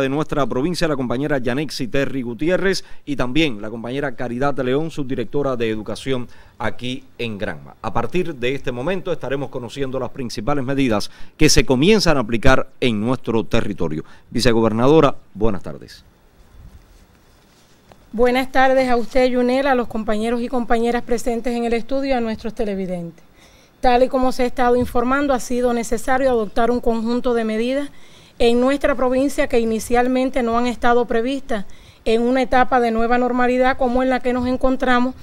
de nuestra provincia, la compañera Yanexi Terry Gutiérrez y también la compañera Caridad León, subdirectora de Educación aquí en Granma. A partir de este momento estaremos conociendo las principales medidas que se comienzan a aplicar en nuestro territorio. Vicegobernadora, buenas tardes. Buenas tardes a usted, Yunel, a los compañeros y compañeras presentes en el estudio, a nuestros televidentes. Tal y como se ha estado informando, ha sido necesario adoptar un conjunto de medidas en nuestra provincia que inicialmente no han estado previstas en una etapa de nueva normalidad como en la que nos encontramos,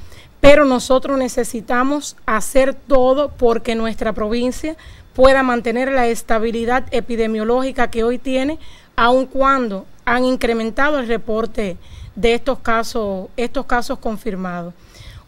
pero nosotros necesitamos hacer todo porque nuestra provincia pueda mantener la estabilidad epidemiológica que hoy tiene, aun cuando han incrementado el reporte de estos casos, estos casos confirmados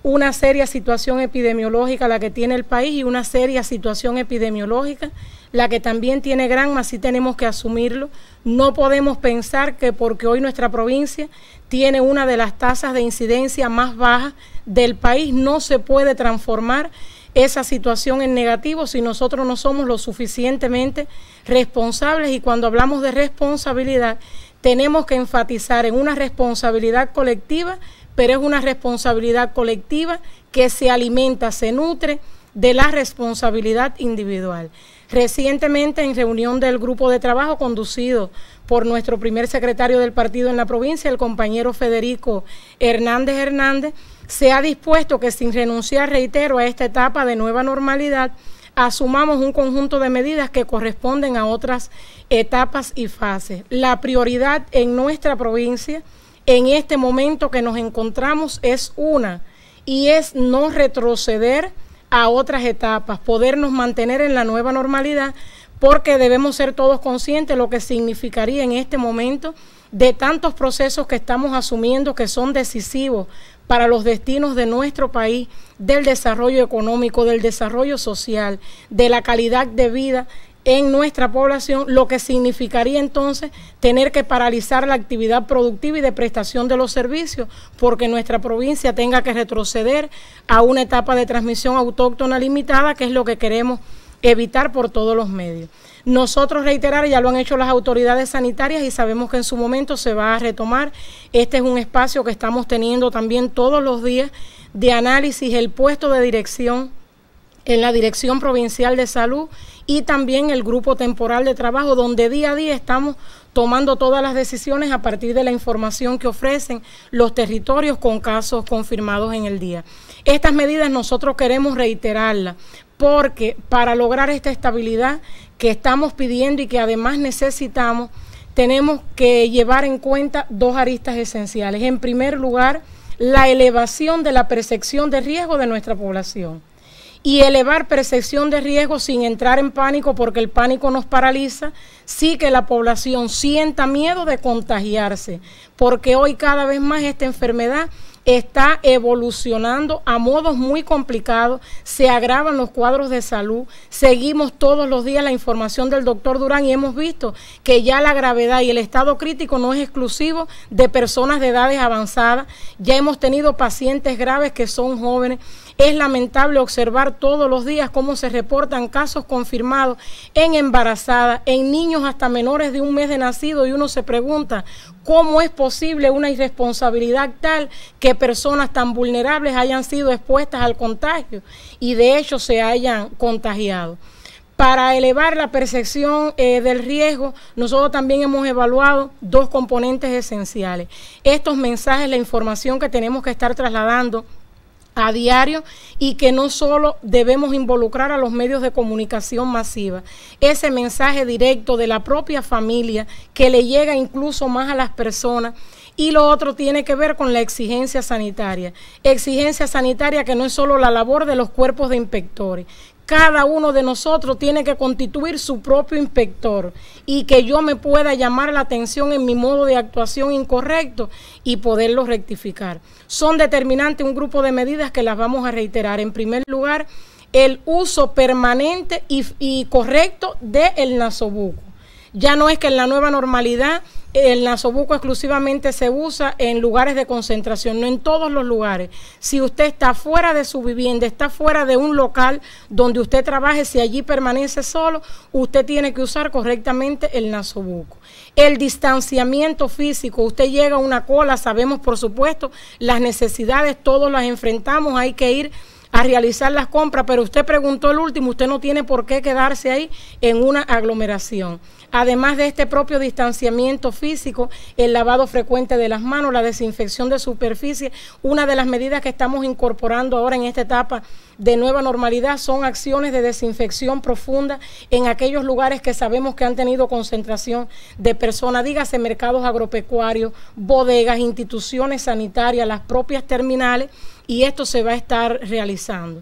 una seria situación epidemiológica la que tiene el país y una seria situación epidemiológica la que también tiene Granma, si tenemos que asumirlo. No podemos pensar que porque hoy nuestra provincia tiene una de las tasas de incidencia más bajas del país, no se puede transformar esa situación en negativo si nosotros no somos lo suficientemente responsables y cuando hablamos de responsabilidad tenemos que enfatizar en una responsabilidad colectiva pero es una responsabilidad colectiva que se alimenta, se nutre de la responsabilidad individual. Recientemente, en reunión del grupo de trabajo conducido por nuestro primer secretario del partido en la provincia, el compañero Federico Hernández Hernández, se ha dispuesto que sin renunciar, reitero, a esta etapa de nueva normalidad, asumamos un conjunto de medidas que corresponden a otras etapas y fases. La prioridad en nuestra provincia en este momento que nos encontramos es una y es no retroceder a otras etapas, podernos mantener en la nueva normalidad porque debemos ser todos conscientes de lo que significaría en este momento de tantos procesos que estamos asumiendo que son decisivos para los destinos de nuestro país, del desarrollo económico, del desarrollo social, de la calidad de vida en nuestra población, lo que significaría entonces tener que paralizar la actividad productiva y de prestación de los servicios, porque nuestra provincia tenga que retroceder a una etapa de transmisión autóctona limitada, que es lo que queremos evitar por todos los medios. Nosotros reiterar, ya lo han hecho las autoridades sanitarias y sabemos que en su momento se va a retomar. Este es un espacio que estamos teniendo también todos los días de análisis, el puesto de dirección en la Dirección Provincial de Salud y también el Grupo Temporal de Trabajo, donde día a día estamos tomando todas las decisiones a partir de la información que ofrecen los territorios con casos confirmados en el día. Estas medidas nosotros queremos reiterarlas porque para lograr esta estabilidad que estamos pidiendo y que además necesitamos, tenemos que llevar en cuenta dos aristas esenciales. En primer lugar, la elevación de la percepción de riesgo de nuestra población y elevar percepción de riesgo sin entrar en pánico, porque el pánico nos paraliza, sí que la población sienta miedo de contagiarse, porque hoy cada vez más esta enfermedad está evolucionando a modos muy complicados, se agravan los cuadros de salud, seguimos todos los días la información del doctor Durán y hemos visto que ya la gravedad y el estado crítico no es exclusivo de personas de edades avanzadas, ya hemos tenido pacientes graves que son jóvenes. Es lamentable observar todos los días cómo se reportan casos confirmados en embarazadas, en niños hasta menores de un mes de nacido y uno se pregunta cómo es posible una irresponsabilidad tal que personas tan vulnerables hayan sido expuestas al contagio y de hecho se hayan contagiado. Para elevar la percepción eh, del riesgo, nosotros también hemos evaluado dos componentes esenciales. Estos mensajes, la información que tenemos que estar trasladando a diario y que no solo debemos involucrar a los medios de comunicación masiva, ese mensaje directo de la propia familia que le llega incluso más a las personas. Y lo otro tiene que ver con la exigencia sanitaria. Exigencia sanitaria que no es solo la labor de los cuerpos de inspectores, cada uno de nosotros tiene que constituir su propio inspector y que yo me pueda llamar la atención en mi modo de actuación incorrecto y poderlo rectificar. Son determinantes un grupo de medidas que las vamos a reiterar. En primer lugar, el uso permanente y, correcto del nasobuco ya no es que en la nueva normalidad el nasobuco exclusivamente se usa en lugares de concentración, no en todos los lugares. Si usted está fuera de su vivienda, está fuera de un local donde usted trabaje, si allí permanece solo, usted tiene que usar correctamente el nasobuco. El distanciamiento físico, usted llega a una cola, sabemos por supuesto las necesidades, todos las enfrentamos, hay que ir a realizar las compras, pero usted preguntó el último, usted no tiene por qué quedarse ahí en una aglomeración. Además de este propio distanciamiento físico, el lavado frecuente de las manos, la desinfección de superficie, una de las medidas que estamos incorporando ahora en esta etapa de nueva normalidad son acciones de desinfección profunda en aquellos lugares que sabemos que han tenido concentración de personas, dígase mercados agropecuarios, bodegas, instituciones sanitarias, las propias terminales y esto se va a estar realizando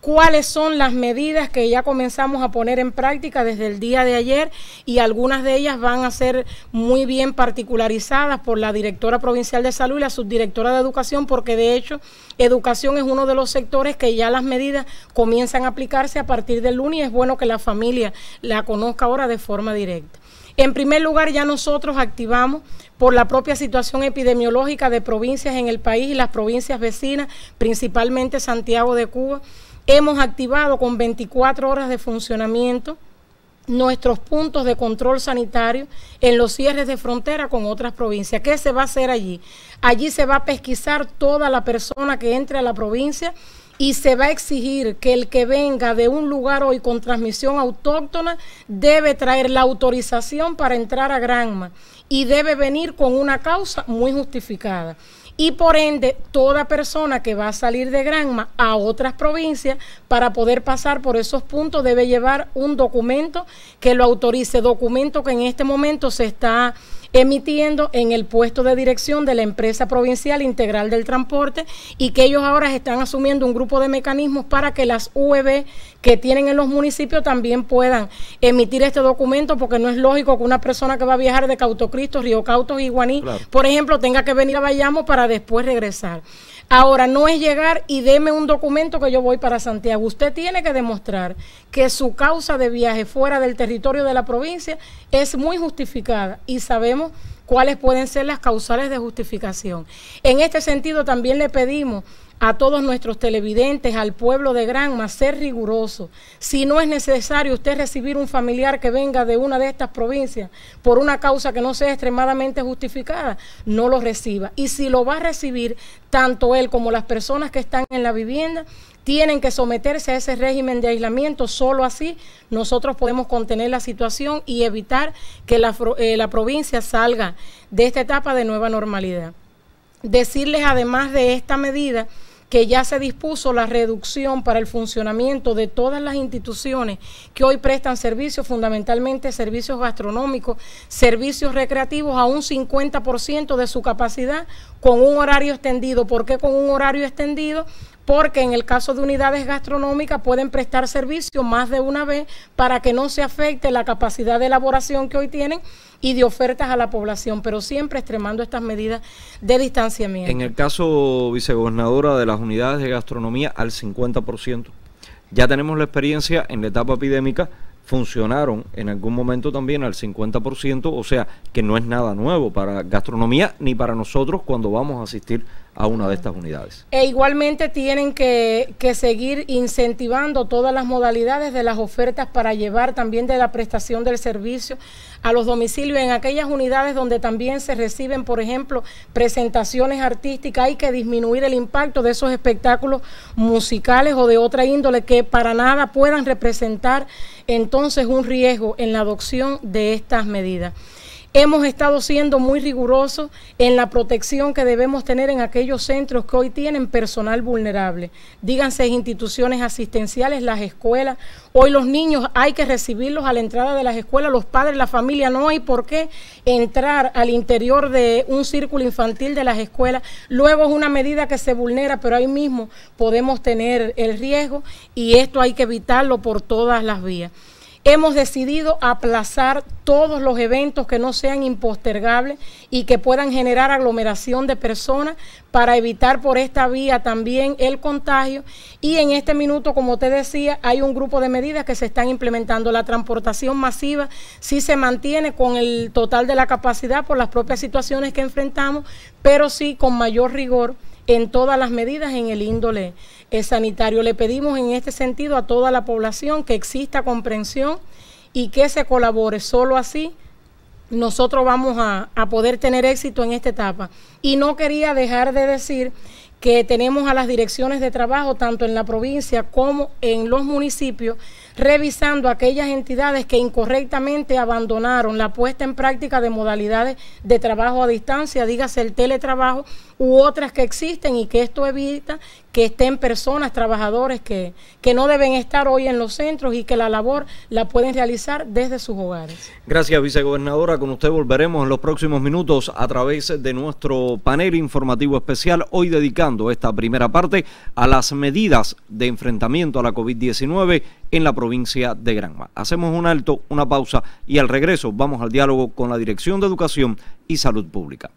cuáles son las medidas que ya comenzamos a poner en práctica desde el día de ayer y algunas de ellas van a ser muy bien particularizadas por la directora provincial de salud y la subdirectora de educación porque de hecho educación es uno de los sectores que ya las medidas comienzan a aplicarse a partir del lunes y es bueno que la familia la conozca ahora de forma directa. En primer lugar, ya nosotros activamos por la propia situación epidemiológica de provincias en el país y las provincias vecinas, principalmente Santiago de Cuba, hemos activado con 24 horas de funcionamiento nuestros puntos de control sanitario en los cierres de frontera con otras provincias. ¿Qué se va a hacer allí? Allí se va a pesquisar toda la persona que entre a la provincia y se va a exigir que el que venga de un lugar hoy con transmisión autóctona debe traer la autorización para entrar a Granma y debe venir con una causa muy justificada. Y por ende, toda persona que va a salir de Granma a otras provincias para poder pasar por esos puntos debe llevar un documento que lo autorice, documento que en este momento se está emitiendo en el puesto de dirección de la empresa provincial integral del transporte y que ellos ahora están asumiendo un grupo de mecanismos para que las UEB que tienen en los municipios también puedan emitir este documento porque no es lógico que una persona que va a viajar de Cautocristo, Río Cautos y por ejemplo, tenga que venir a Bayamo para después regresar. Ahora, no es llegar y deme un documento que yo voy para Santiago. Usted tiene que demostrar que su causa de viaje fuera del territorio de la provincia es muy justificada y sabemos cuáles pueden ser las causales de justificación. En este sentido, también le pedimos a todos nuestros televidentes, al pueblo de Granma, ser riguroso. Si no es necesario usted recibir un familiar que venga de una de estas provincias por una causa que no sea extremadamente justificada, no lo reciba. Y si lo va a recibir, tanto él como las personas que están en la vivienda tienen que someterse a ese régimen de aislamiento. Solo así nosotros podemos contener la situación y evitar que la, eh, la provincia salga de esta etapa de nueva normalidad. Decirles además de esta medida que ya se dispuso la reducción para el funcionamiento de todas las instituciones que hoy prestan servicios, fundamentalmente servicios gastronómicos, servicios recreativos, a un 50% de su capacidad con un horario extendido. ¿Por qué con un horario extendido? porque en el caso de unidades gastronómicas pueden prestar servicio más de una vez para que no se afecte la capacidad de elaboración que hoy tienen y de ofertas a la población, pero siempre extremando estas medidas de distanciamiento. En el caso, vicegobernadora, de las unidades de gastronomía al 50%. Ya tenemos la experiencia en la etapa epidémica funcionaron en algún momento también al 50%, o sea, que no es nada nuevo para gastronomía ni para nosotros cuando vamos a asistir a una de estas unidades. E igualmente tienen que, que seguir incentivando todas las modalidades de las ofertas para llevar también de la prestación del servicio a los domicilios, en aquellas unidades donde también se reciben, por ejemplo, presentaciones artísticas, hay que disminuir el impacto de esos espectáculos musicales o de otra índole que para nada puedan representar en entonces un riesgo en la adopción de estas medidas. Hemos estado siendo muy rigurosos en la protección que debemos tener en aquellos centros que hoy tienen personal vulnerable. Díganse instituciones asistenciales, las escuelas. Hoy los niños hay que recibirlos a la entrada de las escuelas, los padres, la familia. No hay por qué entrar al interior de un círculo infantil de las escuelas. Luego es una medida que se vulnera, pero ahí mismo podemos tener el riesgo y esto hay que evitarlo por todas las vías. Hemos decidido aplazar todos los eventos que no sean impostergables y que puedan generar aglomeración de personas para evitar por esta vía también el contagio. Y en este minuto, como te decía, hay un grupo de medidas que se están implementando. La transportación masiva sí se mantiene con el total de la capacidad por las propias situaciones que enfrentamos, pero sí con mayor rigor en todas las medidas en el índole sanitario. Le pedimos en este sentido a toda la población que exista comprensión y que se colabore. Solo así nosotros vamos a, a, poder tener éxito en esta etapa. Y no quería dejar de decir que tenemos a las direcciones de trabajo, tanto en la provincia como en los municipios, revisando aquellas entidades que incorrectamente abandonaron la puesta en práctica de modalidades de trabajo a distancia, dígase el teletrabajo u otras que existen y que esto evita que estén personas, trabajadores que, que no deben estar hoy en los centros y que la labor la pueden realizar desde sus hogares. Gracias, vicegobernadora. Con usted volveremos en los próximos minutos a través de nuestro panel informativo especial, hoy dedicando esta primera parte a las medidas de enfrentamiento a la COVID-19 en la provincia de Granma. Hacemos un alto, una pausa y al regreso vamos al diálogo con la Dirección de Educación y Salud Pública.